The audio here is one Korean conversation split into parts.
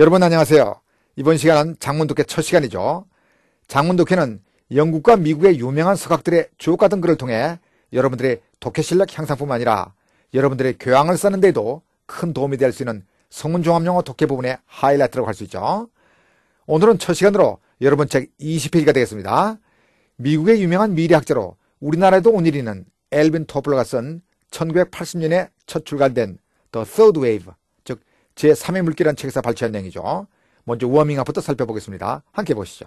여러분 안녕하세요. 이번 시간은 장문독해 첫 시간이죠. 장문독해는 영국과 미국의 유명한 서각들의 주옥 같은 글을 통해 여러분들의 독해 실력 향상뿐만 아니라 여러분들의 교양을 쓰는 데에도 큰 도움이 될 수 있는 성문 종합영어 독해 부분의 하이라이트라고 할 수 있죠. 오늘은 첫 시간으로 여러분 책 20페이지가 되겠습니다. 미국의 유명한 미래학자로 우리나라에도 온 일이는 있 엘빈 토플러가 쓴 1980년에 첫 출간된 The Third Wave 제3의 책에서 발췌한 내용이죠. 먼저 워밍업부터 살펴보겠습니다. 함께 보시죠.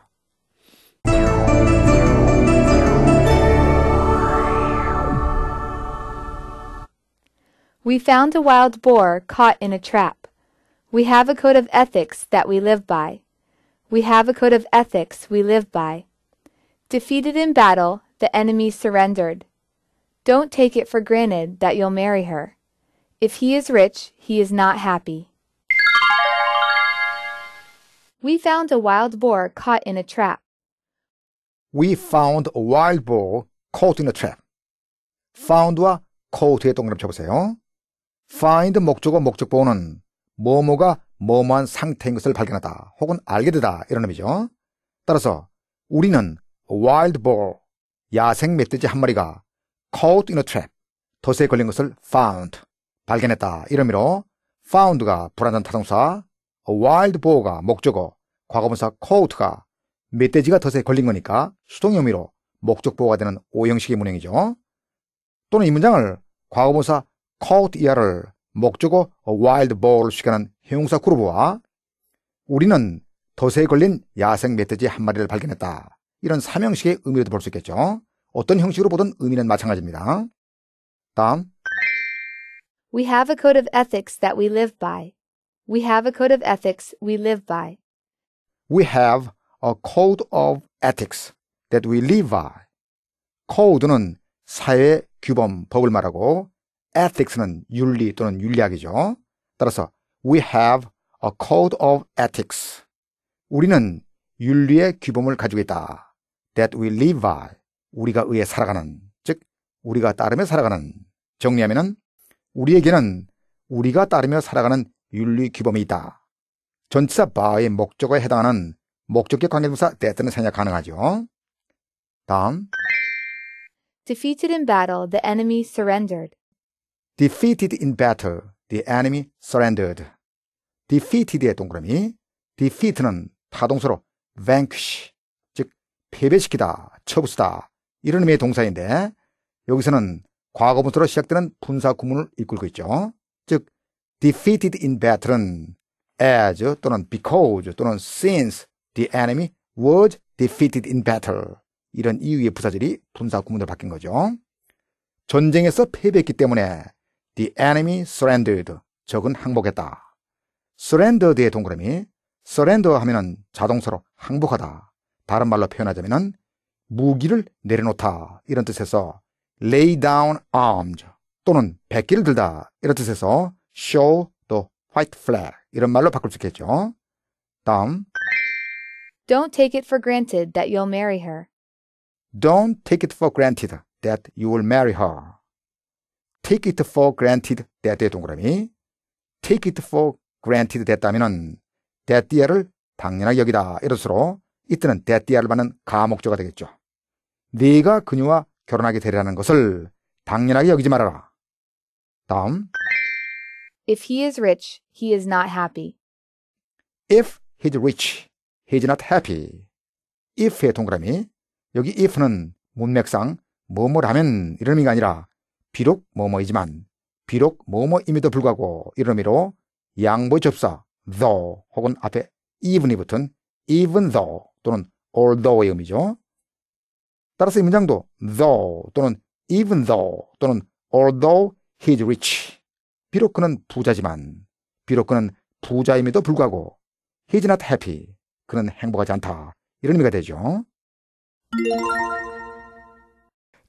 We found a wild boar caught in a trap. We have a code of ethics that we live by. We have a code of ethics we live by. Defeated in battle, the enemy surrendered. Don't take it for granted that you'll marry her. If he is rich, he is not happy. We found a wild boar caught in a trap. We found a wild boar caught in a trap. found와 caught의 동그라미 쳐보세요. find 목적어 목적보는 호 뭐뭐가 뭐뭐한 상태인 것을 발견하다 혹은 알게 되다 이런 의미죠. 따라서 우리는 wild boar, 야생 멧돼지 한 마리가 caught in a trap, 덫에 걸린 것을 found, 발견했다 이런 의미로 found가 불안한 타동사, wild boar가 목적어, 과거분사 coat가 멧돼지가 덫에 걸린 거니까 수동 혐의로 목적 보호가 되는 오형식의 문형이죠. 또는 이 문장을 과거분사 caught 이하를 목적어 wild boar를 수식하는 형용사 그룹와 우리는 덫에 걸린 야생 멧돼지 한 마리를 발견했다. 이런 삼형식의 의미로도 볼 수 있겠죠. 어떤 형식으로 보든 의미는 마찬가지입니다. 다음 We have a code of ethics that we live by. We have a code of ethics we live by. We have a code of ethics that we live by. code는 사회 규범, 법을 말하고 ethics는 윤리 또는 윤리학이죠. 따라서 we have a code of ethics. 우리는 윤리의 규범을 가지고 있다. that we live by. 우리가 의해 살아가는, 즉 우리가 따르며 살아가는 정리하면은 우리에게는 우리가 따르며 살아가는 윤리 규범이 있다. 전치사 바의 목적에 해당하는 목적격 관계동사 that는 생략 가능하죠. 다음 Defeated in battle, the enemy surrendered. Defeated in battle, the enemy surrendered. Defeated의 동그라미 defeat는 타동서로 vanquish, 즉 패배시키다, 처부수다 이런 의미의 동사인데 여기서는 과거분사로 시작되는 분사 구문을 이끌고 있죠. 즉 defeated in battle은 as 또는 because 또는 since the enemy was defeated in battle 이런 이유의 부사절이 분사 구문으로 바뀐 거죠. 전쟁에서 패배했기 때문에 the enemy surrendered 적은 항복했다. surrendered의 동그라미 surrender 하면은 자동사로 항복하다. 다른 말로 표현하자면은 무기를 내려놓다 이런 뜻에서 lay down a r m e 또는 백기를 들다 이런 뜻에서 show 또 white flag 이런 말로 바꿀 수 있겠죠. 다음 Don't take it for granted that you'll marry her. Don't take it for granted that you will marry her. Take it for granted that의 동그라미. Take it for granted that 하면은 that the를 당연하게 여기다 이런 수로 이때는 that the를 받는 가목조가 되겠죠. 네가 그녀와 결혼하게 되리라는 것을 당연하게 여기지 말아라. 다음. If he is rich, he is not happy. If he's rich, he's not happy. if의 동그라미. 여기 if는 문맥상 뭐뭐라면 이런 의미가 아니라 비록 뭐뭐이지만 비록 뭐뭐임에도 불구하고 이런 의미로 양보 접사 though 혹은 앞에 even이 붙은 even though 또는 although 의 의미죠. 따라서 이 문장도 though 또는 even though 또는 although he's rich 비록 그는 부자지만 비록 그는 부자임에도 불구하고 he's not happy 그는 행복하지 않다 이런 의미가 되죠.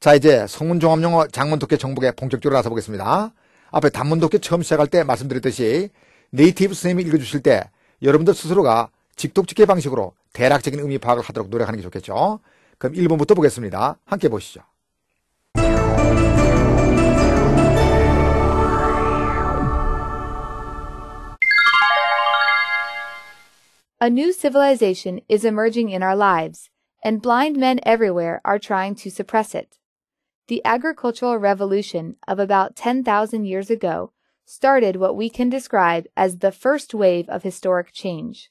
자 이제 성문 종합 용어 장문 독해 정복에 본격적으로 나서 보겠습니다. 앞에 단문 독해 처음 시작할 때 말씀드렸듯이 네이티브 선생님이 읽어주실 때 여러분들 스스로가 직독직계 방식으로 대략적인 의미 파악을 하도록 노력하는 게 좋겠죠. 그럼 1번부터 보겠습니다. 함께 보시죠. A new civilization is emerging in our lives, and blind men everywhere are trying to suppress it. The agricultural revolution of about 10,000 years ago started what we can describe as the first wave of historic change.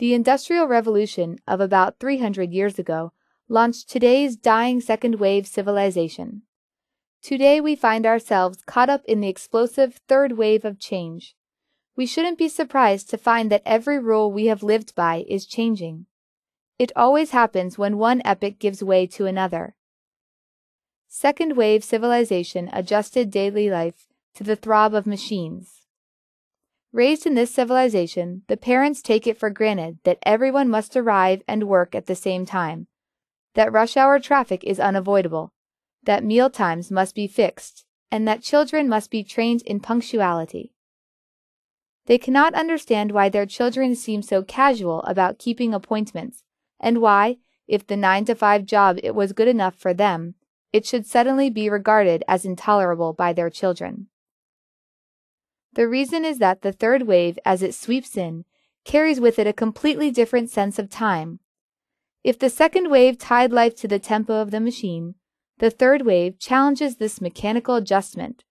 The Industrial Revolution of about 300 years ago launched today's dying second wave civilization. Today we find ourselves caught up in the explosive third wave of change. We shouldn't be surprised to find that every rule we have lived by is changing. It always happens when one epoch gives way to another. Second wave civilization adjusted daily life to the throb of machines. Raised in this civilization, the parents take it for granted that everyone must arrive and work at the same time, that rush hour traffic is unavoidable, that meal times must be fixed, and that children must be trained in punctuality. They cannot understand why their children seem so casual about keeping appointments, and why, if the 9 to 5 job it was good enough for them, it should suddenly be regarded as intolerable by their children. The reason is that the third wave, as it sweeps in, carries with it a completely different sense of time, if the second wave tied life to the tempo of the machine, the third wave challenges this mechanical adjustment,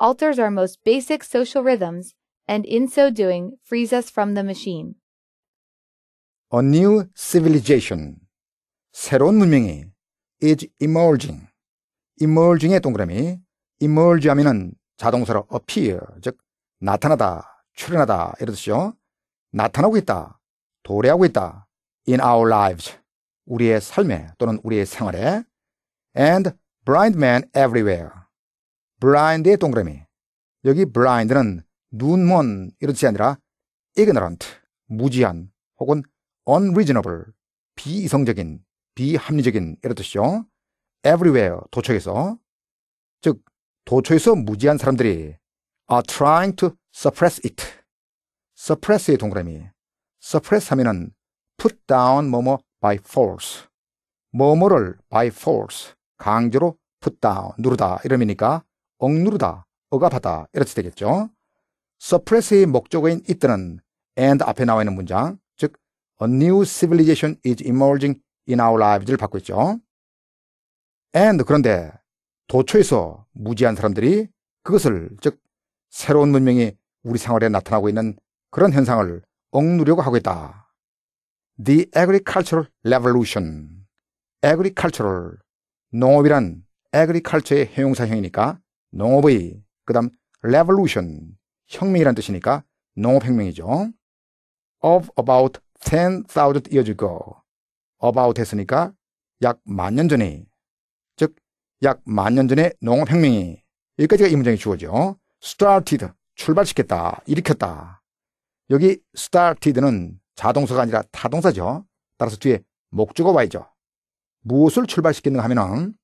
alters our most basic social rhythms, and in so doing frees us from the machine. A new civilization, 새로운 문명이 is emerging. emerging의 동그라미, emerge 하면은 자동사로 appear, 즉 나타나다, 출현하다 이러듯이요. 나타나고 있다, 도래하고 있다, in our lives. 우리의 삶에 또는 우리의 생활에 and blind m a n everywhere. blind의 동그라미. 여기 blind는 눈먼 이런 뜻이 아니라 ignorant, 무지한 혹은 unreasonable, 비이성적인, 비합리적인 이런 뜻이죠. everywhere, 도처에서. 즉, 도처에서 무지한 사람들이 are trying to suppress it. suppress의 동그라미. suppress 하면은 put down 뭐뭐 by force. 뭐뭐를 by force. 강제로 put down, 누르다. 이러니까 억누르다, 억압하다. 이렇게 되겠죠. suppress의 목적인 it는 and 앞에 나와 있는 문장, 즉 a new civilization is emerging in our lives를 받고 있죠. and 그런데 도초에서 무지한 사람들이 그것을 즉 새로운 문명이 우리 생활에 나타나고 있는 그런 현상을 억누려고 하고 있다. The Agricultural Revolution. Agricultural. 농업이란 agriculture의 형용사형이니까 농업의, 그 다음 revolution. 혁명이란 뜻이니까 농업혁명이죠. Of about 10,000 years ago. about 했으니까 약 만 년 전에. 즉, 약 만 년 전에 농업혁명이. 여기까지가 이 문장의 주어죠. started. 출발시켰다. 일으켰다. 여기 started는 자동사가 아니라 타동사죠. 따라서 뒤에 목적어 와야죠. 무엇을 출발시키는가 하면은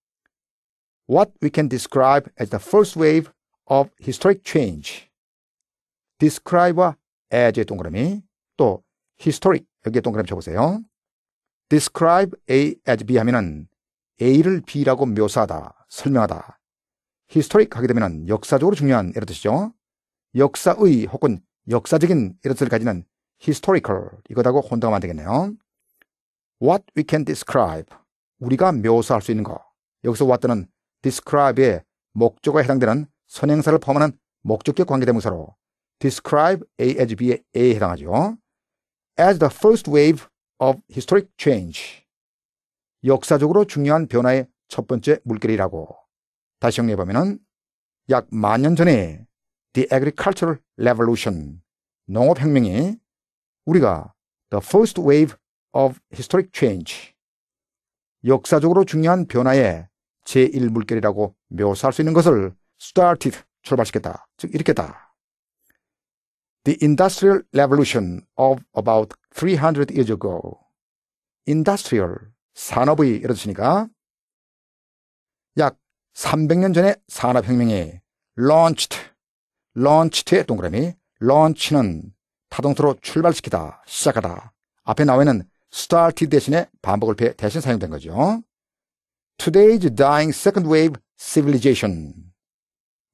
What we can describe as the first wave of historic change. Describe와 as의 동그라미 또 historic 여기에 동그라미 쳐보세요. Describe A as B 하면은 A를 B라고 묘사하다, 설명하다. historic 하게 되면 역사적으로 중요한 이런 뜻이죠. 역사의 혹은 역사적인 이런 뜻을 가지는 historical 이거다고 혼동하면 안 되겠네요. What we can describe 우리가 묘사할 수 있는 거. 여기서 what는 describe의 목적에 해당되는 선행사를 포함하는 목적격 관계대명사로 describe A as B의 A에 해당하죠. As the first wave of historic change 역사적으로 중요한 변화의 첫 번째 물결이라고 다시 정리해보면 약만 년 전에 The Agricultural Revolution 농업혁명이 우리가 The First Wave of Historic Change 역사적으로 중요한 변화의 제1물결이라고 묘사할 수 있는 것을 started 출발시켰다. 즉 일으켰다. The Industrial Revolution of about 300 years ago. Industrial, 산업의 이런 뜻이니까 약 300년 전의 산업혁명이 launched, launched 동그라미, launch는 타동토로 출발시키다, 시작하다. 앞에 나와있는 start 대신에 반복을 배 대신 사용된 거죠. Today's dying second wave civilization.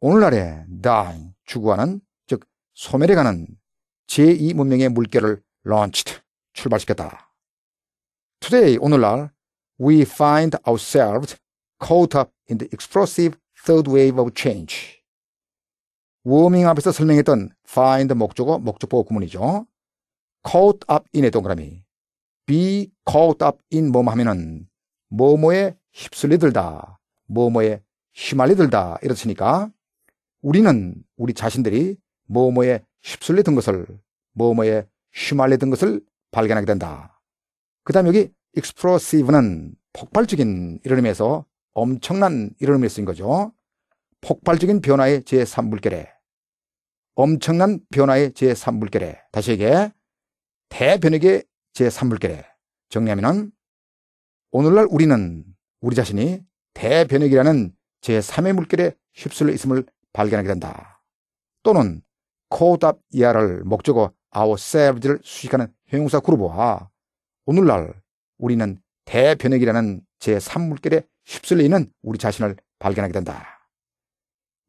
오늘날의 dying, 추구하는즉 소멸해 가는 제2문명의 물결을 launched, 출발시켰다. Today, 오늘날, we find ourselves caught up in the explosive third wave of change. 워밍업에서 설명했던 find 목적어, 목적보호 구문이죠. caught up in의 동그라미. be caught up in 뭐뭐 하면은 뭐뭐에 휩쓸리들다, 뭐뭐에 휘말리들다 이렇으니까 우리는 우리 자신들이 뭐뭐에 휩쓸리던 것을 뭐뭐에 휘말리던 것을 발견하게 된다. 그 다음 여기 explosive는 폭발적인 이런 의미에서 엄청난 이런 의미를 쓴 거죠. 폭발적인 변화의 제3물결에 엄청난 변화의 제3물결에 다시 얘기해 대변혁의 제3물결에 정리하면 오늘날 우리는 우리 자신이 대변액이라는 제3의 물결에 휩쓸려 있음을 발견하게 된다. 또는 코답 이하를 목적어 ourselves를 수식하는 형용사 그룹와 오늘날 우리는 대변액이라는 제3물결에 휩쓸려 있는 우리 자신을 발견하게 된다.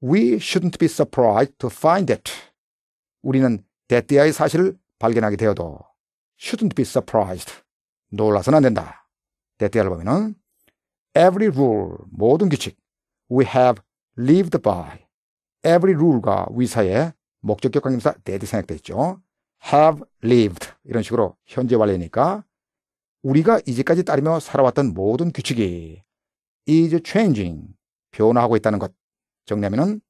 We shouldn't be surprised to find that. 우리는 대띠아의 사실을 발견하게 되어도 shouldn't be surprised. 놀라서는 안 된다. 대띠아를 보면은 every rule, 모든 규칙, we have lived by. every rule가 위사의 목적격 관계사 대디 생략돼 있죠. have lived. 이런 식으로 현재 완료니까 우리가 이제까지 따르며 살아왔던 모든 규칙이 is changing. 변화하고 있다는 것. 정리하면은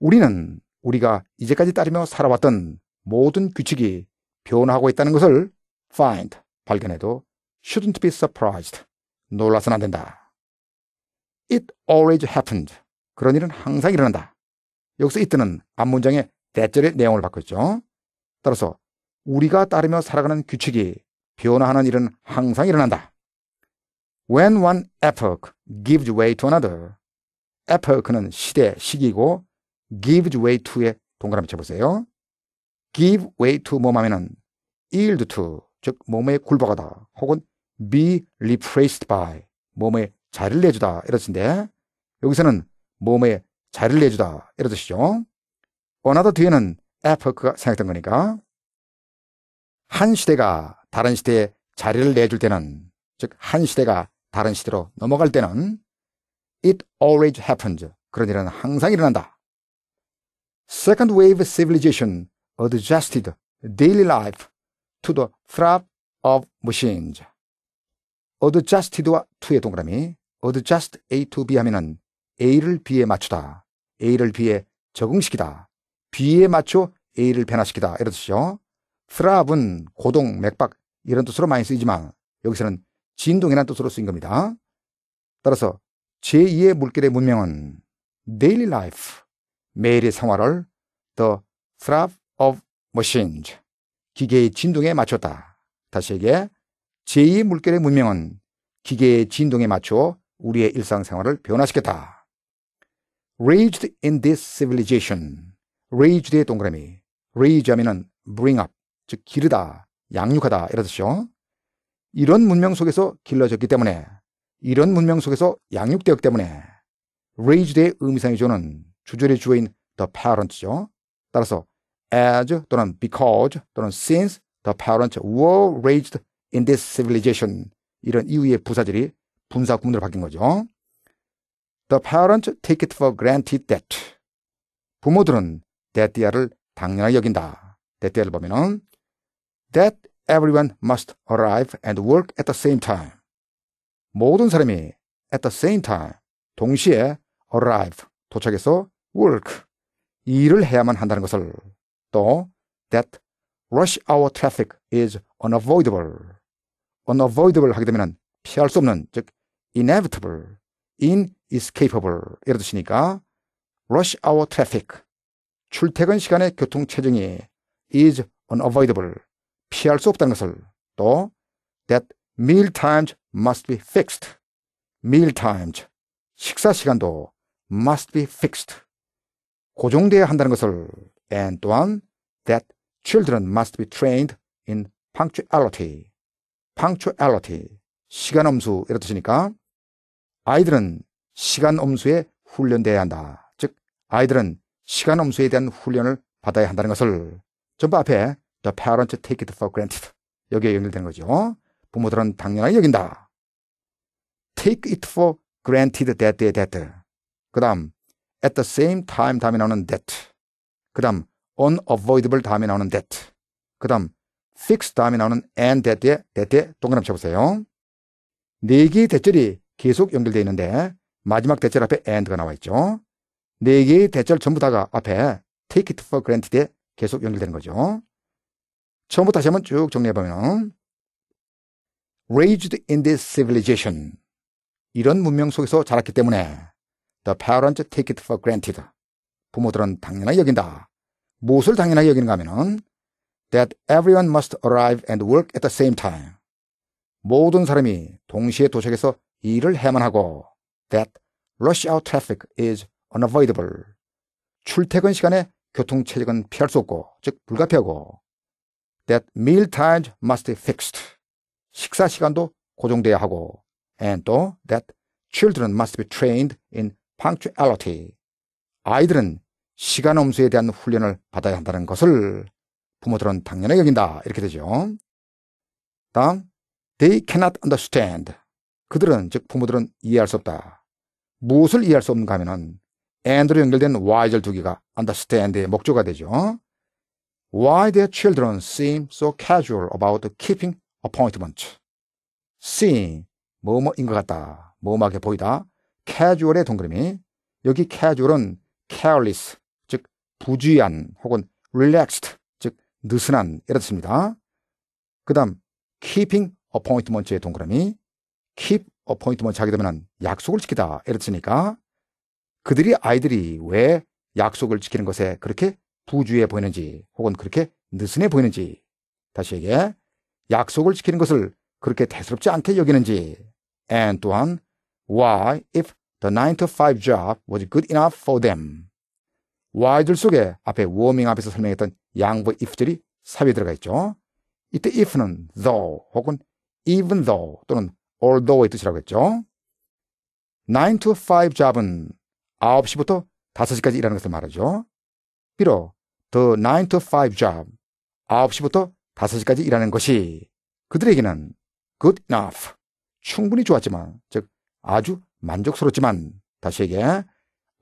우리는 우리가 이제까지 따르며 살아왔던 모든 규칙이 변화하고 있다는 것을 find, 발견해도 shouldn't be surprised, 놀라선 안 된다. It always happened. 그런 일은 항상 일어난다. 여기서 it는 앞문장의 대절의 내용을 바꿨죠. 따라서 우리가 따르며 살아가는 규칙이 변화하는 일은 항상 일어난다. When one epoch gives way to another, 에퍼크는 시대, 시기고 gives way to에 동그라미 쳐보세요. give way to 몸 하면은 yield to, 즉 몸에 굴복하다 혹은 be replaced by, 몸에 자리를 내주다 이런 뜻인데 여기서는 몸에 자리를 내주다 이런 뜻이죠. 어하다 뒤에는 에퍼크가 생각된 거니까 한 시대가 다른 시대에 자리를 내줄 때는 즉 한 시대가 다른 시대로 넘어갈 때는 It always happens. 그런 일은 항상 일어난다. Second wave civilization adjusted daily life to the throb of machines. adjusted와 to의 동그라미 adjust A to B 하면은 A를 B에 맞추다. A를 B에 적응시키다. B에 맞춰 A를 변화시키다. 이런 뜻이죠. throbb은 고동, 맥박 이런 뜻으로 많이 쓰이지만 여기서는 진동이라는 뜻으로 쓰인 겁니다. 따라서 제2의 물결의 문명은 Daily Life, 매일의 생활을 The Throb of Machines, 기계의 진동에 맞췄다. 다시 얘기해, 제2의 물결의 문명은 기계의 진동에 맞춰 우리의 일상생활을 변화시켰다. Raised in this civilization, raised의 동그라미, raise 하면 bring up, 즉 기르다, 양육하다 이런 뜻이죠. 이런 문명 속에서 길러졌기 때문에 이런 문명 속에서 양육대역 때문에 raised의 의미상이조는 주절의 주어인 the parents죠. 따라서 as 또는 because 또는 since the parents were raised in this civilization 이런 이유의 부사절이 분사 구문으로 바뀐 거죠. The parents take it for granted that 부모들은 that the를 당연하게 여긴다. that the를 보면은 that everyone must arrive and work at the same time 모든 사람이 at the same time 동시에 arrive 도착해서 work 일을 해야만 한다는 것을 또 that rush hour traffic is unavoidable unavoidable 하게 되면 피할 수 없는 즉 inevitable inescapable 이런 뜻이니까 rush hour traffic 출퇴근 시간의 교통 체증이 is unavoidable 피할 수 없다는 것을 또 that meal times must be fixed. meal times. 식사 시간도 must be fixed. 고정돼야 한다는 것을 and 또한 that children must be trained in punctuality. punctuality. 시간 엄수 이런 뜻이니까 아이들은 시간 엄수에 훈련돼야 한다. 즉 아이들은 시간 엄수에 대한 훈련을 받아야 한다는 것을 전부 앞에 the parents take it for granted 여기에 연결되는 거죠. 부모들은 당연하게 여긴다. Take it for granted that they that. 그 다음 at the same time 다음에 나오는 that. 그 다음 unavoidable 다음에 나오는 that. 그 다음 fix 다음에 나오는 and that에 that에 동그라미 쳐보세요. 네 개의 대절이 계속 연결되어 있는데 마지막 대절 앞에 and가 나와 있죠. 네 개의 대절 전부 다가 앞에 take it for granted에 계속 연결되는 거죠. 처음부터 다시 한번 쭉 정리해보면 raised in this civilization. 이런 문명 속에서 자랐기 때문에 the parents take it for granted. 부모들은 당연하게 여긴다. 무엇을 당연하게 여기는가 하면은 that everyone must arrive and work at the same time. 모든 사람이 동시에 도착해서 일을 해만 하고 that rush hour traffic is unavoidable. 출퇴근 시간에 교통체증은 피할 수 없고 즉 불가피하고 that meal times must be fixed. 식사 시간도 고정돼야 하고 and 또 that children must be trained in punctuality. 아이들은 시간 엄수에 대한 훈련을 받아야 한다는 것을 부모들은 당연히 여긴다. 이렇게 되죠. 다음, they cannot understand. 그들은, 즉 부모들은 이해할 수 없다. 무엇을 이해할 수 없는가 하면은 and로 연결된 w h y절 두 개가 understand의 목조가 되죠. Why their children seem so casual about keeping 어포인트먼 n t 뭐뭐인 것 같다. 뭐뭐하게 보이다. 캐주얼의 동그라미. 여기 캐주얼은 careless, 즉 부주의한 혹은 relaxed, 즉 느슨한 이런 뜻입니다. 그 다음 keeping appointment의 동그라미. keep appointment 하게 되면 약속을 지키다 이런 뜻이니까 그들이 아이들이 왜 약속을 지키는 것에 그렇게 부주의해 보이는지 혹은 그렇게 느슨해 보이는지 다시 얘기해 약속을 지키는 것을 그렇게 대수롭지 않게 여기는지. And 또한 why if the 9 to 5 job was good enough for them. why 들 속에 앞에 워밍 앞에서 설명했던 양보 if들이 삽에 들어가 있죠. 이때 if는 though 혹은 even though 또는 although의 뜻이라고 했죠. 9 to 5 job은 9시부터 5시까지 일하는 것을 말하죠. 비록 the 9 to 5 job 9시부터 5시까지 일하는 것이 그들에게는 good enough, 충분히 좋았지만, 즉, 아주 만족스럽지만, 다시 얘기해,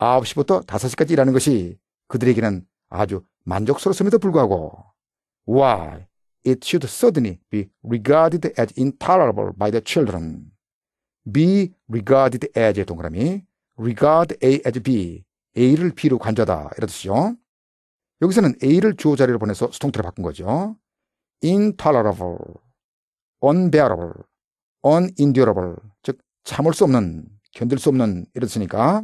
9시부터 5시까지 일하는 것이 그들에게는 아주 만족스럽음에도 불구하고, why it should suddenly be regarded as intolerable by the children. be regarded as 동그라미, regard A as B, A를 B로 관조하다. 이러듯이요 여기서는 A를 주어 자리로 보내서 수동태로 바꾼 거죠. intolerable, unbearable, unendurable, 즉 참을 수 없는, 견딜 수 없는 이렇으니까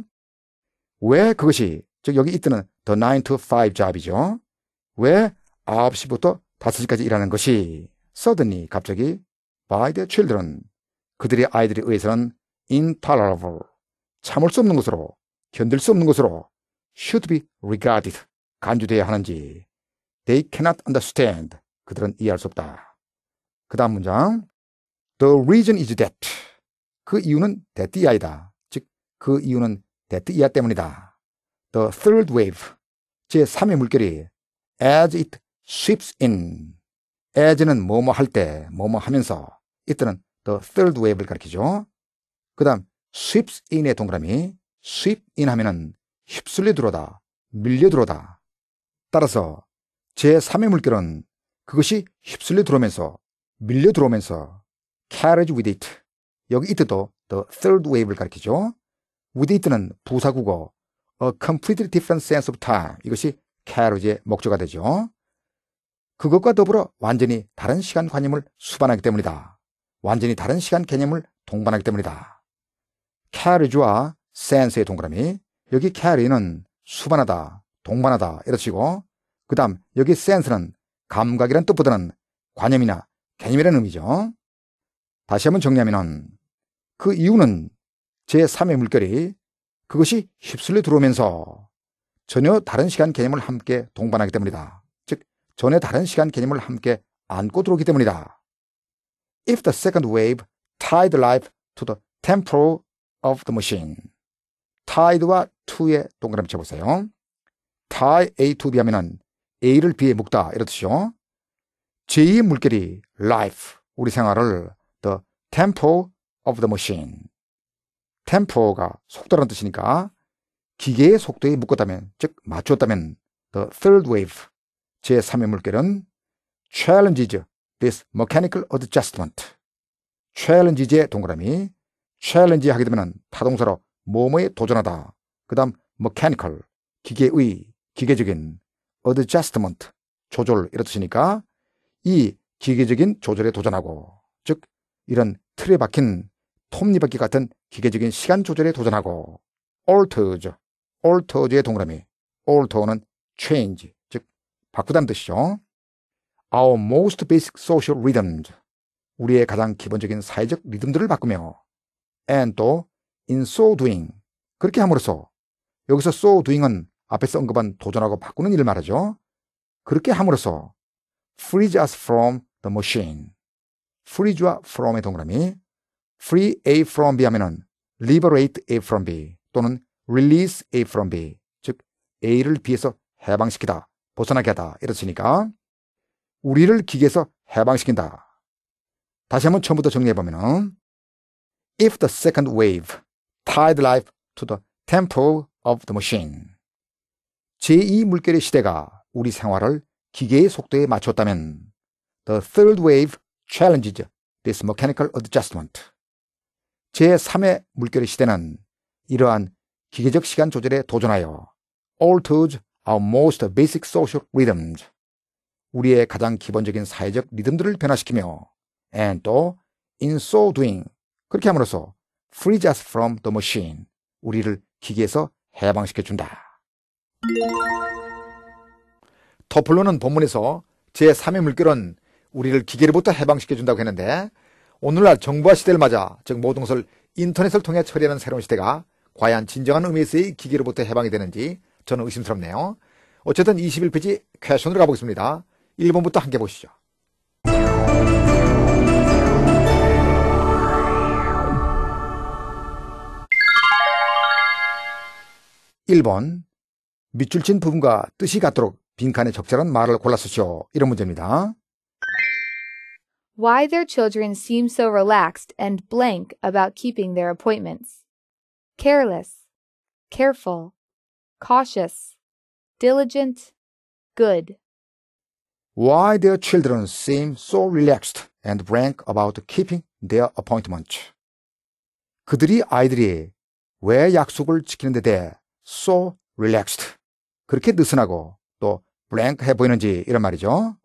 왜 그것이 즉 여기 이때는 the 9 to 5 job이죠. 왜 9시부터 5시까지 일하는 것이 suddenly 갑자기 by the children 그들의 아이들에 의해서는 intolerable 참을 수 없는 것으로 견딜 수 없는 것으로 should be regarded 간주돼야 하는지 they cannot understand 그들은 이해할 수 없다. 그 다음 문장. The reason is that. 그 이유는 that 이하이다. 즉, 그 이유는 that 이하 아 때문이다. The third wave. 제3의 물결이 as it sweeps in. as는 뭐뭐 할 때, 뭐뭐 하면서. 이때는 the third wave를 가리키죠. 그 다음, sweeps in의 동그라미. sweep in 하면은 휩쓸려 들어다, 오 밀려 들어다. 오 따라서 제3의 물결은 그것이 휩쓸려 들어오면서 밀려 들어오면서 carriage with it 여기 it도 the third wave를 가리키죠. with it는 부사국어 a completely different sense of time 이것이 carriage의 목적이 되죠. 그것과 더불어 완전히 다른 시간 관념을 수반하기 때문이다. 완전히 다른 시간 개념을 동반하기 때문이다. carriage와 sense의 동그라미 여기 carry는 수반하다, 동반하다 이러시고 그 다음 여기 sense는 감각이란 뜻보다는 관념이나 개념이라는 의미죠. 다시 한번 정리하면 그 이유는 제3의 물결이 그것이 휩쓸려 들어오면서 전혀 다른 시간 개념을 함께 동반하기 때문이다. 즉, 전혀 다른 시간 개념을 함께 안고 들어오기 때문이다. If the second wave tied life to the tempo r a l of the machine. tied와 to의 동그라미 쳐보세요. tie A to B 하면은 A를 B에 묶다 이렇듯이요. 제2의 물결이 life 우리 생활을 the tempo of the machine 템포가 속도라는 뜻이니까 기계의 속도에 묶었다면 즉 맞추었다면 the third wave 제3의 물결은 challenges this mechanical adjustment challenges의 동그라미 challenge 하게 되면 타동사로 뭐뭐에 도전하다 그 다음 mechanical 기계의 기계적인 adjustment, 조절 이렇 뜻이니까 이 기계적인 조절에 도전하고 즉 이런 틀에 박힌 톱니바퀴 같은 기계적인 시간 조절에 도전하고 alters, alters의 동그라미 alter는 change 즉 바꾸다는 뜻이죠. Our most basic social rhythms 우리의 가장 기본적인 사회적 리듬들을 바꾸며 and 또 in so doing 그렇게 함으로써 여기서 so doing은 앞에서 언급한 도전하고 바꾸는 일을 말하죠. 그렇게 함으로써 frees us from the machine. free와 from의 동그라미 free A from B 하면은 liberate A from B 또는 release A from B 즉 A를 B에서 해방시키다 벗어나게 하다 이렇으니까 우리를 기계에서 해방시킨다. 다시 한번 처음부터 정리해보면은 if the second wave tied life to the tempo of the machine 제2물결의 시대가 우리 생활을 기계의 속도에 맞췄다면 The Third Wave Challenges This Mechanical Adjustment 제3의 물결의 시대는 이러한 기계적 시간 조절에 도전하여 alters our most basic social rhythms 우리의 가장 기본적인 사회적 리듬들을 변화시키며 and 또 in so doing 그렇게 함으로써 frees us from the machine 우리를 기계에서 해방시켜준다. 토플로는 본문에서 제3의 물결은 우리를 기계로부터 해방시켜준다고 했는데 오늘날 정부화 시대를 맞아 즉 모든 것을 인터넷을 통해 처리하는 새로운 시대가 과연 진정한 의미에서의 기계로부터 해방이 되는지 저는 의심스럽네요. 어쨌든 21페이지 퀘션으로 가보겠습니다. 1번부터 함께 보시죠. 1번 밑줄 친 부분과 뜻이 같도록 빈칸에 적절한 말을 골라쓰시오. 이런 문제입니다. Why their children seem so relaxed and blank about keeping their appointments. Careless, careful, cautious, diligent, good. Why their children seem so relaxed and blank about keeping their appointment. 그들이 아이들이 왜 약속을 지키는 데 대해 so relaxed 그렇게 느슨하고 또 블랭크해 보이는지 이런 말이죠.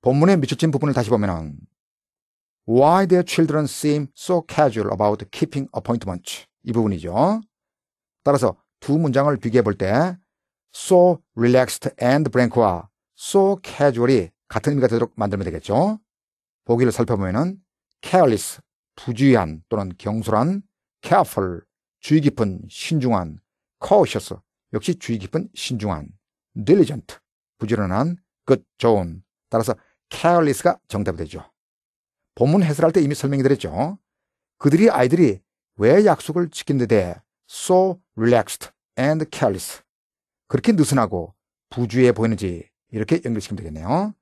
본문에 미추친 부분을 다시 보면은 Why their children seem so casual about keeping appointments 이 부분이죠. 따라서 두 문장을 비교해 볼 때 so relaxed and blank와 so casual이 같은 의미가 되도록 만들면 되겠죠. 보기를 살펴보면은 careless, 부주의한 또는 경솔한, careful, 주의 깊은, 신중한, cautious, 역시 주의 깊은 신중한, diligent, 부지런한, good, 좋은. 따라서 careless가 정답이 되죠. 본문 해설할 때 이미 설명이 드렸죠. 그들이 아이들이 왜 약속을 지킨 데 so relaxed and careless 그렇게 느슨하고 부주의해 보이는지 이렇게 연결시키면 되겠네요.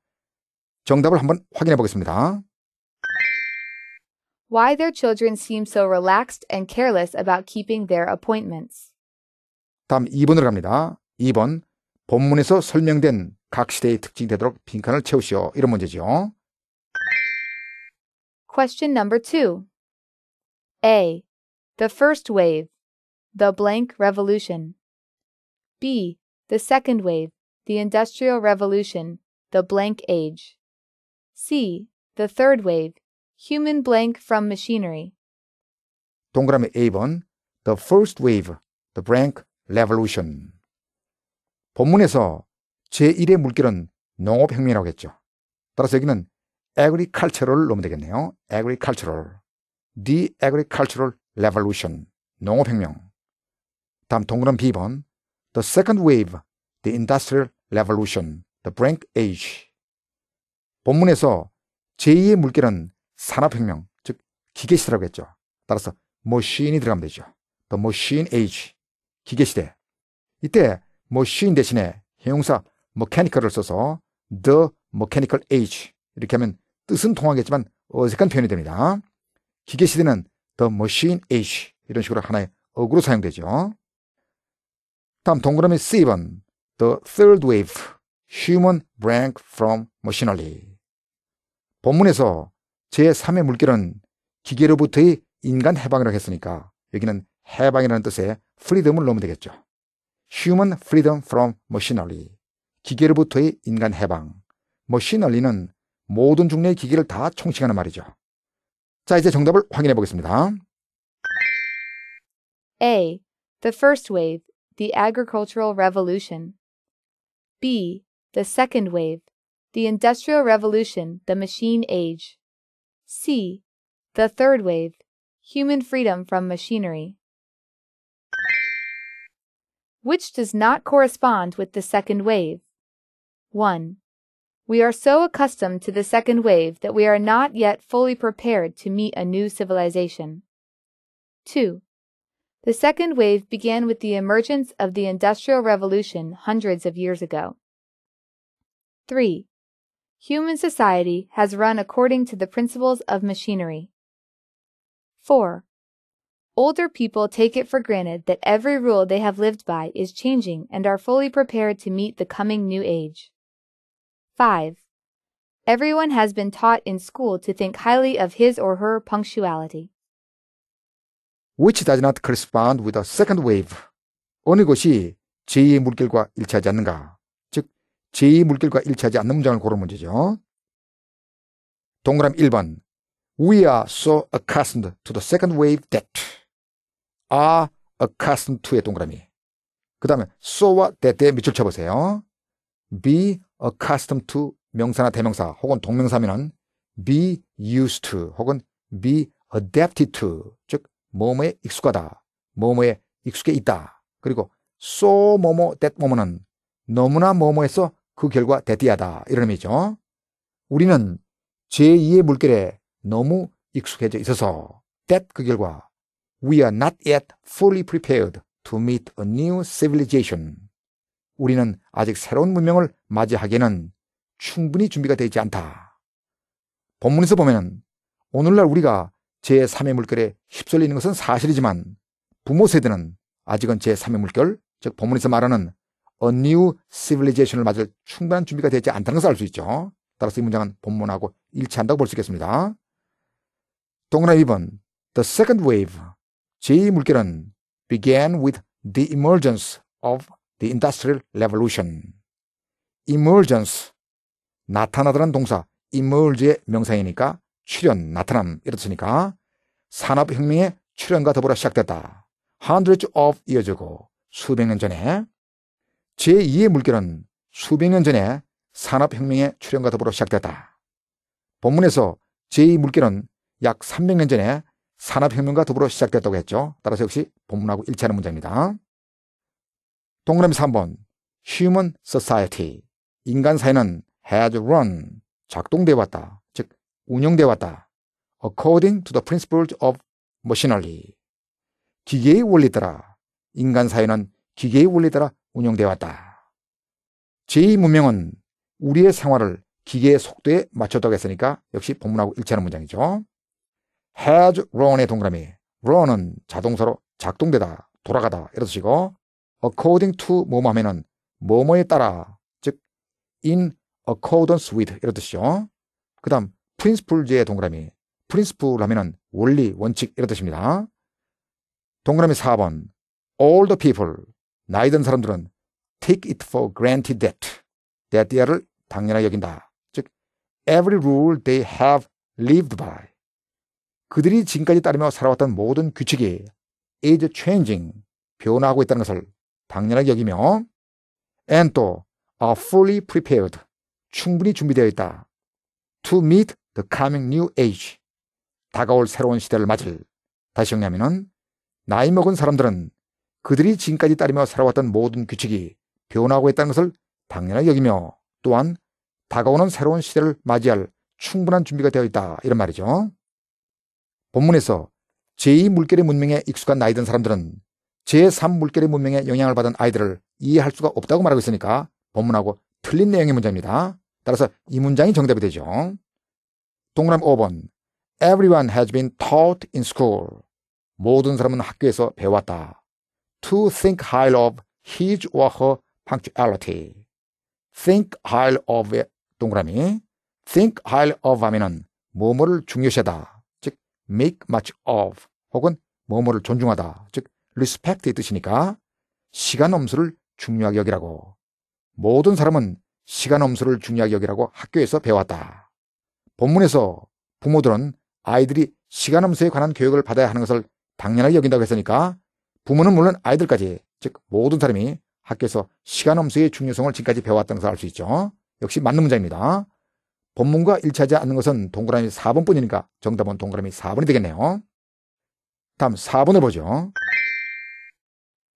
정답을 한번 확인해 보겠습니다. Why their children seem so relaxed and careless about keeping their appointments. 다음 2번으로 갑니다. 2번 본문에서 설명된 각 시대의 특징이 되도록 빈칸을 채우시오. 이런 문제죠. Question number 2. A. The first wave. The blank revolution. B. The second wave. The industrial revolution. The blank age. C. The third wave. Human blank from machinery. 동그라미 A번. The first wave. The blank revolution. 본문에서 제1의 물결은 농업혁명이라고 했죠. 따라서 여기는 agricultural 넣으면 되겠네요. agricultural. the agricultural revolution. 농업혁명. 다음 동그란 B번. the second wave. the industrial revolution. the blank age. 본문에서 제2의 물결은 산업혁명, 즉 기계시대라고 했죠. 따라서 m a c h i n e 이 들어가면 되죠. the machine age. 기계시대. 이때 뭐 시인 대신에 형용사 mechanical을 써서 the mechanical age 이렇게 하면 뜻은 통하겠지만 어색한 표현이 됩니다. 기계시대는 the machine age 이런 식으로 하나의 어구로 사용되죠. 다음 동그라미 C번 The Third Wave Human b r a n k from Machinery 본문에서 제3의 물결은 기계로부터의 인간 해방이라고 했으니까 여기는 해방이라는 뜻의 freedom을 넣으면 되겠죠. human freedom from machinery. 기계로부터의 인간 해방. machinery는 모든 종류의 기계를 다 총칭하는 말이죠. 자, 이제 정답을 확인해 보겠습니다. A. The first wave, the agricultural revolution. B. The second wave, the industrial revolution, the machine age. C. The third wave, human freedom from machinery. which does not correspond with the second wave. 1. We are so accustomed to the second wave that we are not yet fully prepared to meet a new civilization. 2. The second wave began with the emergence of the Industrial Revolution hundreds of years ago. 3. Human society has run according to the principles of machinery. 4. Older people take it for granted that every rule they have lived by is changing and are fully prepared to meet the coming new age. 5. Everyone has been taught in school to think highly of his or her punctuality. Which does not correspond with a second wave. 어느 것이 물결과 일치하지 않는가. 즉, 제2의 물결과 일치하지 않는 문장을 고른 문제죠. 동그라미 1번. We are so accustomed to the second wave that. 아, r 카 a c c 의 동그라미. 그 다음에 so와 that 에 밑줄 쳐보세요. be accustomed to 명사나 대명사 혹은 동명사면은 be used to 혹은 be adapted to 즉 뭐뭐에 익숙하다 뭐뭐에 익숙해 있다 그리고 so 뭐뭐 that 뭐뭐는 너무나 뭐뭐에서 그 결과 대디하다 이런 의미죠 우리는 제2의 물결에 너무 익숙해져 있어서 that 그 결과 We are not yet fully prepared to meet a new civilization. 우리는 아직 새로운 문명을 맞이하기에는 충분히 준비가 되지 않다. 본문에서 보면 오늘날 우리가 제3의 물결에 휩쓸리는 것은 사실이지만 부모 세대는 아직은 제3의 물결, 즉 본문에서 말하는 a new civilization을 맞을 충분한 준비가 되지 않다는 것을 알 수 있죠. 따라서 이 문장은 본문하고 일치한다고 볼 수 있겠습니다. 동그라미 2번 The second wave 제2 물결은 began with the emergence of the industrial revolution. emergence 나타나다는 동사 emerge의 명사이니까 출현 나타남 이렇으니까 산업혁명의 출현과 더불어 시작됐다. hundreds of 이어지고 수백 년 전에 제2의 물결은 수백 년 전에 산업혁명의 출현과 더불어 시작됐다. 본문에서 제2 물결은 약 300년 전에 산업혁명과 더불어 시작됐다고 했죠. 따라서 역시 본문하고 일치하는 문제입니다. 동그라미 3번 Human Society 인간 사회는 has run 작동돼 왔다. 즉 운영돼 왔다. according to the principles of machinery 기계의 원리 따라 인간 사회는 기계의 원리 따라 운영돼 왔다. 제2문명은 우리의 생활을 기계의 속도에 맞췄다고 했으니까 역시 본문하고 일치하는 문장이죠. has run의 동그라미 run은 자동사로 작동되다 돌아가다 이런 뜻이고 according to 뭐뭐 하면은 뭐뭐에 따라 즉 in accordance with 이런 뜻이죠. 그 다음 principle의 동그라미 principle 하면은 원리 원칙 이런 뜻입니다. 동그라미 4번 all the people 나이든 사람들은 take it for granted that that the를 당연하게 여긴다. 즉 every rule they have lived by 그들이 지금까지 따르며 살아왔던 모든 규칙이 is changing, 변화하고 있다는 것을 당연하게 여기며 and 또 are fully prepared, 충분히 준비되어 있다. to meet the coming new age, 다가올 새로운 시대를 맞을. 다시 정리하면 나이 먹은 사람들은 그들이 지금까지 따르며 살아왔던 모든 규칙이 변화하고 있다는 것을 당연하게 여기며 또한 다가오는 새로운 시대를 맞이할 충분한 준비가 되어 있다. 이런 말이죠. 본문에서 제2물결의 문명에 익숙한 나이든 사람들은 제3물결의 문명에 영향을 받은 아이들을 이해할 수가 없다고 말하고 있으니까 본문하고 틀린 내용의 문제입니다. 따라서 이 문장이 정답이 되죠. 동그라미 5번 Everyone has been taught in school. 모든 사람은 학교에서 배웠다. To think high of his or her punctuality. Think high of 동그라미 Think high of 하면은 뭐뭐를 중요시하다. make much of 혹은 뭐뭐를 존중하다 즉 respect의 뜻이니까 시간 엄수를 중요하게 여기라고 모든 사람은 시간 엄수를 중요하게 여기라고 학교에서 배웠다. 본문에서 부모들은 아이들이 시간 엄수에 관한 교육을 받아야 하는 것을 당연하게 여긴다고 했으니까 부모는 물론 아이들까지 즉 모든 사람이 학교에서 시간 엄수의 중요성을 지금까지 배웠다는 것을 알 수 있죠. 역시 맞는 문장입니다 본문과 일치하지 않는 것은 동그라미 4번뿐이니까 정답은 동그라미 4번이 되겠네요. 다음 4번을 보죠.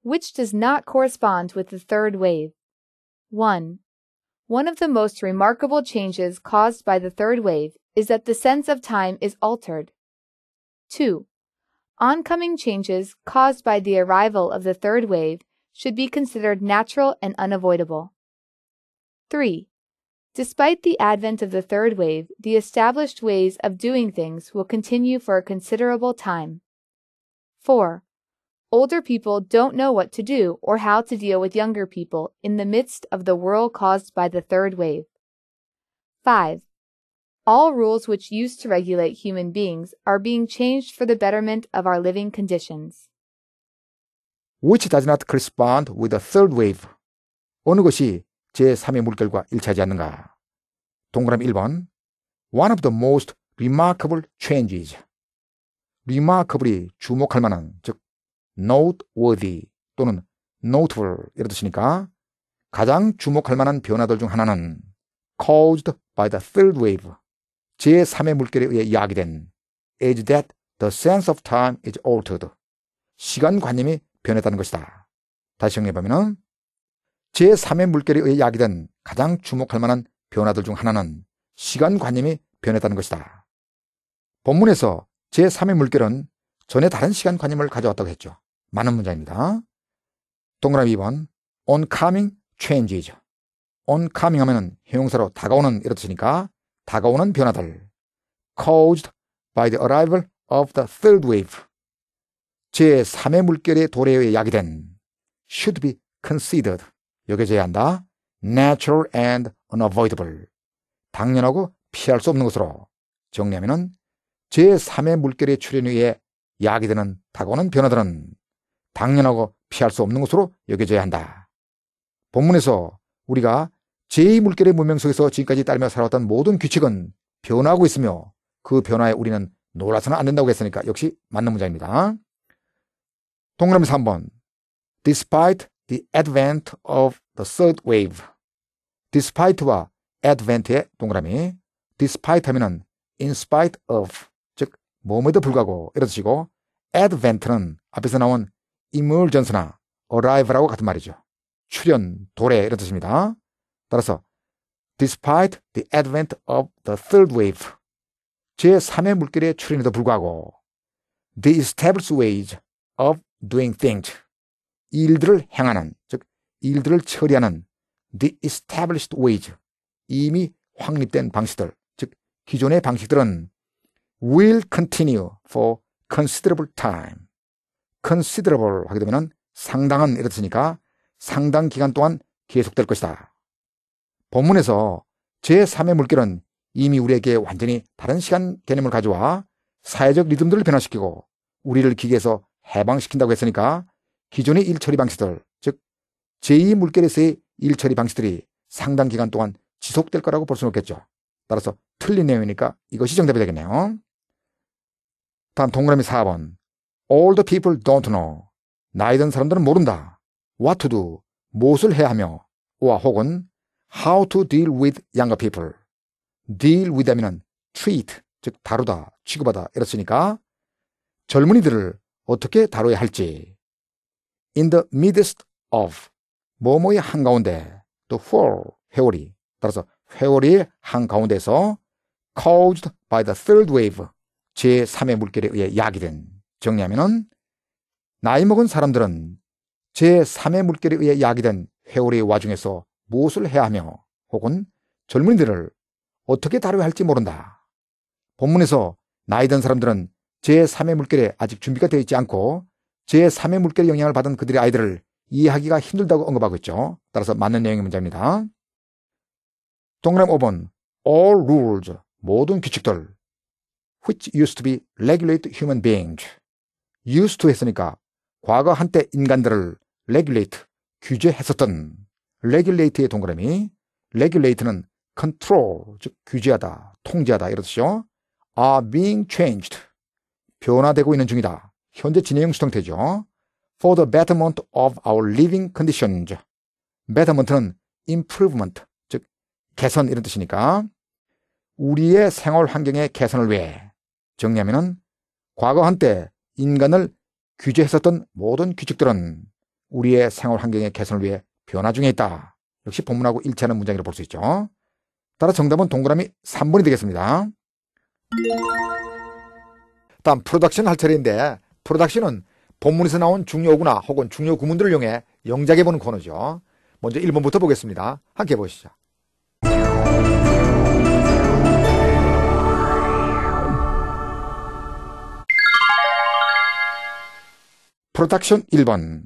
Which does not correspond with the third wave. 1. One of the most remarkable changes caused by the third wave is that the sense of time is altered. 2. Oncoming changes caused by the arrival of the third wave should be considered natural and unavoidable. 3. Despite the advent of the third wave, the established ways of doing things will continue for a considerable time. 4. Older people don't know what to do or how to deal with younger people in the midst of the whirl caused by the third wave. 5. All rules which used to regulate human beings are being changed for the betterment of our living conditions. Which does not correspond with the third wave. 어느 것이 제3의 물결과 일치하지 않는가. 동그라미 1번. One of the most remarkable changes. remarkable이 주목할 만한, 즉, noteworthy 또는 notable 이런 뜻이니까 가장 주목할 만한 변화들 중 하나는 caused by the third wave, 제3의 물결에 의해 야기된 is that the sense of time is altered. 시간 관념이 변했다는 것이다. 다시 정리해보면 제3의 물결에 의해 야기된 가장 주목할 만한 변화들 중 하나는 시간 관념이 변했다는 것이다. 본문에서 제3의 물결은 전에 다른 시간 관념을 가져왔다고 했죠. 많은 문장입니다. 동그라미 2번 oncoming changes죠. oncoming 하면은 형용사로 다가오는 이렇듯이니까 다가오는 변화들 caused by the arrival of the third wave 제3의 물결의 도래에 야기된 should be considered 여겨져야 한다. natural and unavoidable. 당연하고 피할 수 없는 것으로 정리하면은 제3의 물결의 출현 위에 야기되는 다가오는 변화들은 당연하고 피할 수 없는 것으로 여겨져야 한다. 본문에서 우리가 제2 의 물결의 문명 속에서 지금까지 따르며 살아왔던 모든 규칙은 변화하고 있으며 그 변화에 우리는 놀아서는 안 된다고 했으니까 역시 맞는 문장입니다. 동그라미 3번 Despite the advent of the third wave. despite와 advent의 동그라미. despite 하면은 in spite of 즉 몸에도 불구하고 이런 뜻이고 advent는 앞에서 나온 emergence나 arrive라고 같은 말이죠. 출현, 도래 이런 뜻입니다. 따라서 despite the advent of the third wave 제3의 물결의 출현에도 불구하고 the established ways of doing things 일들을 행하는, 즉 일들을 처리하는 the established ways, 이미 확립된 방식들, 즉 기존의 방식들은 will continue for considerable time. considerable 하게 되면 상당한 이렇 으니까 상당 기간 동안 계속될 것이다. 본문에서 제3의 물결은 이미 우리에게 완전히 다른 시간 개념을 가져와 사회적 리듬들을 변화시키고 우리를 기계에서 해방시킨다고 했으니까 기존의 일처리 방식들, 즉 제2 물결에서의 일처리 방식들이 상당 기간 동안 지속될 거라고 볼 수는 없겠죠. 따라서 틀린 내용이니까 이것이 정답이 되겠네요. 다음 동그라미 4번. All the people don't know. 나이 든 사람들은 모른다. What to do. 무엇을 해야 하며. 와 혹은 How to deal with younger people. deal with 하면은 treat, 즉 다루다, 취급하다 이랬으니까 젊은이들을 어떻게 다뤄야 할지 in the midst of 뭐뭐의 한가운데 또 for 회오리 따라서 회오리 한가운데서 caused by the third wave 제3의 물결에 의해 야기된 정리하면은 나이 먹은 사람들은 제3의 물결에 의해 야기된 회오리의 와중에서 무엇을 해야 하며 혹은 젊은이들을 어떻게 다뤄야 할지 모른다. 본문에서 나이 든 사람들은 제3의 물결에 아직 준비가 되어 있지 않고 제3의 물결 영향을 받은 그들의 아이들을 이해하기가 힘들다고 언급하고 있죠. 따라서 맞는 내용의 문제입니다. 동그라미 5번 All rules, 모든 규칙들 which used to be regulate human beings used to 했으니까 과거 한때 인간들을 regulate, 규제했었던 regulate의 동그라미 regulate는 control, 즉 규제하다, 통제하다 이렇듯이요 are being changed, 변화되고 있는 중이다. 현재 진행 형 수동태죠. For the betterment of our living conditions. betterment는 improvement, 즉 개선 이런 뜻이니까 우리의 생활 환경의 개선을 위해 정리하면은 과거 한때 인간을 규제했었던 모든 규칙들은 우리의 생활 환경의 개선을 위해 변화 중에 있다. 역시 본문하고 일치하는 문장이라고 볼 수 있죠. 따라 정답은 동그라미 3번이 되겠습니다. 다음 프로덕션 할 차례인데 프로닥션은 본문에서 나온 중요구나 혹은 중요 구문들을 이용해 영작해보는 코너죠. 먼저 1번부터 보겠습니다. 함께 보시죠. 프로덕션 1번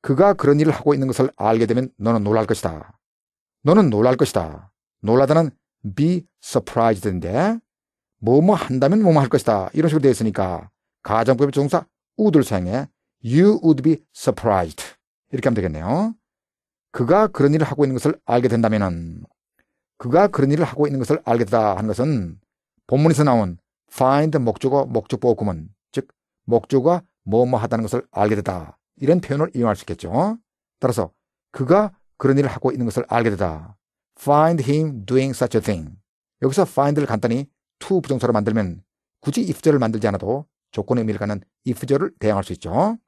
그가 그런 일을 하고 있는 것을 알게 되면 너는 놀랄 것이다. 너는 놀랄 것이다. 놀라다는 be surprised인데 뭐뭐 한다면 뭐뭐 할 것이다. 이런 식으로 되어 있으니까 가정법의 종사 우 사용해 you would be surprised 이렇게 하면 되겠네요. 그가 그런 일을 하고 있는 것을 알게 된다면은 그가 그런 일을 하고 있는 것을 알게 되다 하는 것은 본문에서 나온 find 목적어 목적보호 구문 즉 목적어가 뭐뭐 하다는 것을 알게 되다 이런 표현을 이용할 수 있겠죠. 따라서 그가 그런 일을 하고 있는 것을 알게 되다 find him doing such a thing 여기서 find를 간단히 to 부정사로 만들면 굳이 if절을 만들지 않아도 조건의 의미를 갖는 if절을 대항할 수 있죠.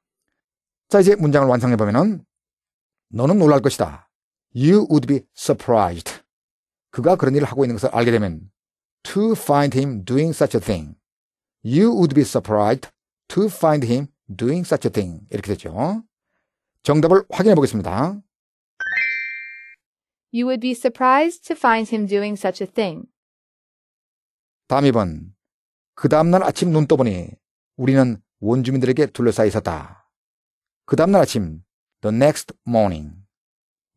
자, 이제 문장을 완성해 보면은 너는 놀랄 것이다. You would be surprised. 그가 그런 일을 하고 있는 것을 알게 되면 to find him doing such a thing. You would be surprised to find him doing such a thing. 이렇게 되죠. 정답을 확인해 보겠습니다. You would be surprised to find him doing such a thing. 다음 2번. 그 다음날 아침 눈 떠보니 우리는 원주민들에게 둘러싸여 있었다. 그 다음날 아침, the next morning.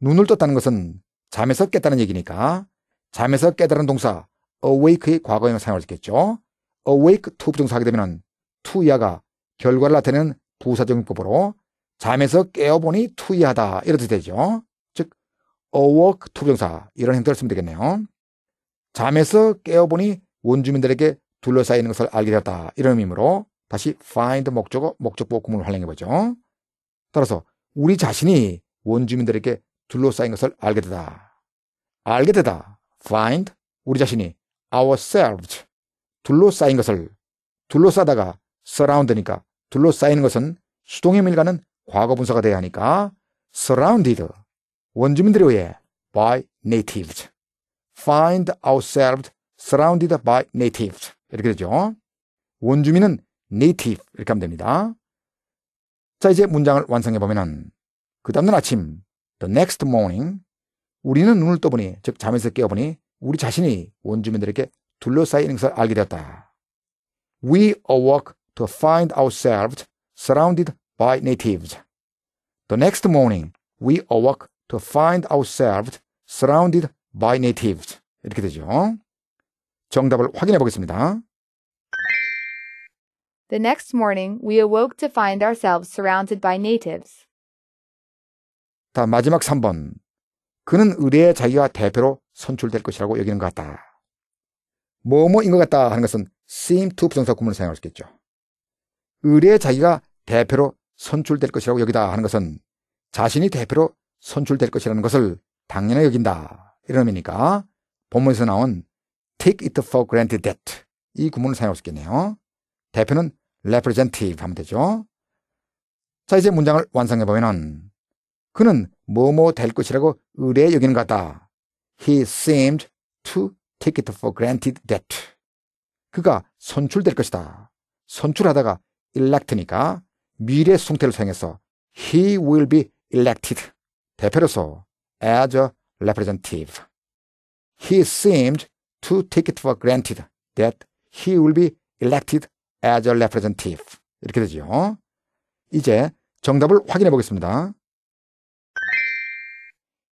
눈을 떴다는 것은 잠에서 깼다는 얘기니까 잠에서 깨달은 동사 awake의 과거형 사용할수있겠죠 awake to 부정사하게 되면 to 이하가 결과를 나타내는 부사적용법으로 잠에서 깨어보니 투이하다 이렇게 되죠. 즉 awake to 부정사 이런 형태를 쓰면 되겠네요. 잠에서 깨어보니 원주민들에게 둘러싸여있는 것을 알게 되었다 이런 의미로 다시 find 목적어 목적보 구문을 활용해 보죠. 따라서 우리 자신이 원주민들에게 둘러싸인 것을 알게 되다. 알게 되다. find 우리 자신이 ourselves 둘러싸인 것을 둘러싸다가 surround니까 둘러싸이는 것은 수동의 밀가는 과거 분사가 돼야 하니까 surrounded 원주민들에 의해 by natives find ourselves surrounded by natives 이렇게 되죠. 원주민은 native 이렇게 하면 됩니다. 자, 이제 문장을 완성해 보면은 그 다음날 아침 the next morning 우리는 눈을 떠보니 즉 잠에서 깨어보니 우리 자신이 원주민들에게 둘러싸인 것을 알게 되었다. We awoke to find ourselves surrounded by natives. The next morning, we awoke to find ourselves surrounded by natives. 이렇게 되죠. 정답을 확인해 보겠습니다. The next morning, we awoke to find ourselves surrounded by natives. 다 마지막 3번. 그는 의뢰에 자기가 대표로 선출될 것이라고 여기는 것 같다. 뭐뭐인 것 같다 하는 것은 seem to 부정사 구문을 사용할 수 있겠죠. 의뢰에 자기가 대표로 선출될 것이라고 여기다 하는 것은 자신이 대표로 선출될 것이라는 것을 당연히 여긴다. 이런 의미니까 본문에서 나온 take it for granted that 이 구문을 사용할 수 있겠네요. 대표는 representative 하면 되죠. 자, 이제 문장을 완성해보면은 그는 뭐뭐 될 것이라고 의뢰 여기는 같다. He seemed to take it for granted that. 그가 선출될 것이다. 선출하다가 elect니까 미래 송태를 사용해서 he will be elected. 대표로서 as a representative. He seemed to take it for granted that he will be elected as a representative. 이렇게 되지요. 이제 정답을 확인해 보겠습니다.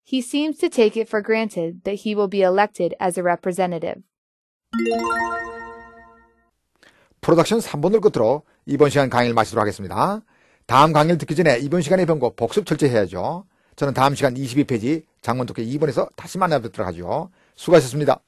He seems to take it for granted that he will be elected as a representative. 프로덕션 3번을 끝으로 이번 시간 강의를 마치도록 하겠습니다. 다음 강의를 듣기 전에 이번 시간의 병고 복습 철저해야죠. 히 저는 다음 시간 22페이지 장문독해 2번에서 다시 만나 뵙도록 하죠. 수고하셨습니다.